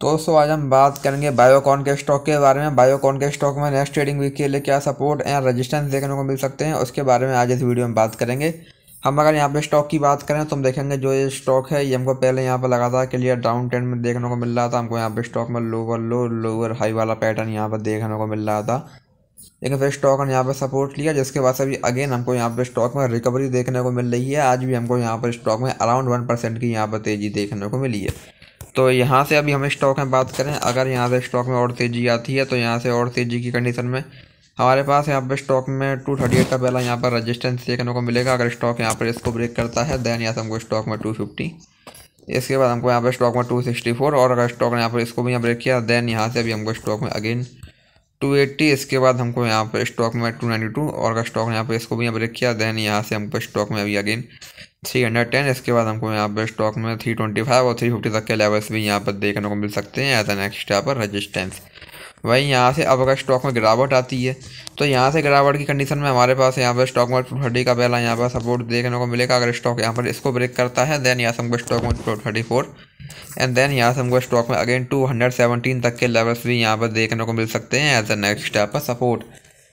तो दोस्तों आज हम बात करेंगे बायोकॉन के स्टॉक के बारे में बायोकॉन के स्टॉक में नेक्स्ट ट्रेडिंग वीक के लिए क्या सपोर्ट या रेजिस्टेंस देखने को मिल सकते हैं उसके बारे में आज इस वीडियो में बात करेंगे हम अगर यहाँ पे स्टॉक की बात करें तो हम देखेंगे जो ये स्टॉक है ये हमको पहले यहाँ पर लगा था क्लियर डाउन ट्रेंड में देखने को मिल रहा था हमको यहाँ पर स्टॉक में लोअर लो लोअर हाई वाला पैटर्न यहाँ पर देखने को मिल रहा था लेकिन फिर स्टॉक ने यहाँ पर सपोर्ट लिया जिसके बाद से अभी अगेन हमको यहाँ पर स्टॉक में रिकवरी देखने को मिल रही है आज भी हमको यहाँ पर स्टॉक में अराउंड वन परसेंट की यहाँ पर तेज़ी देखने को मिली है तो यहाँ से अभी हम स्टॉक में बात करें अगर यहाँ से स्टॉक में और तेज़ी आती है तो यहाँ से और तेज़ी की कंडीशन में हमारे पास यहाँ पर स्टॉक में टू थर्टी एट का पहला यहाँ पर रेजिस्टेंस देखने को मिलेगा अगर स्टॉक यहाँ पर इसको ब्रेक करता है देन यहाँ से हमको स्टॉक में टू फिफ्टी इसके बाद हमको यहाँ पर स्टॉक में टू सिक्सटी फोर और अगर स्टॉक ने यहाँ पर इसको भी यहाँ ब्रेक किया देन यहाँ से अभी हमको स्टॉक में अगेन टू एट्टी इसके बाद हमको यहाँ पर स्टॉक में टू नाइन्टी टू और अगर स्टॉक ने यहाँ पर इसको भी यहाँ ब्रेक किया देन यहाँ से हमको स्टॉक में अभी अगेन थ्री हंड्रेड टेन इसके बाद हमको यहाँ पर स्टॉक में थ्री ट्वेंटी फाइव और थ्री फिफ्टी तक के लेवल्स भी यहाँ पर देखने को मिल सकते हैं एज नेक्स्ट यहाँ पर रजिस्टेंस वहीं यहाँ से अब अगर स्टॉक में गिरावट आती है तो यहाँ से गिरावट की कंडीशन में हमारे पास यहाँ पर स्टॉक में टू थर्टी का पहला यहाँ पर सपोर्ट देखने को मिलेगा अगर स्टॉक यहाँ पर इसको ब्रेक करता है देन यहाँ से हमको स्टॉक में two thirty four and then यहाँ से हमको स्टॉक में अगेन टू हंड्रेड सेवनटीन तक के लेवल्स भी यहाँ पर देखने को मिल सकते हैं एज ए नेक्स्ट स्टेप पर सपोर्ट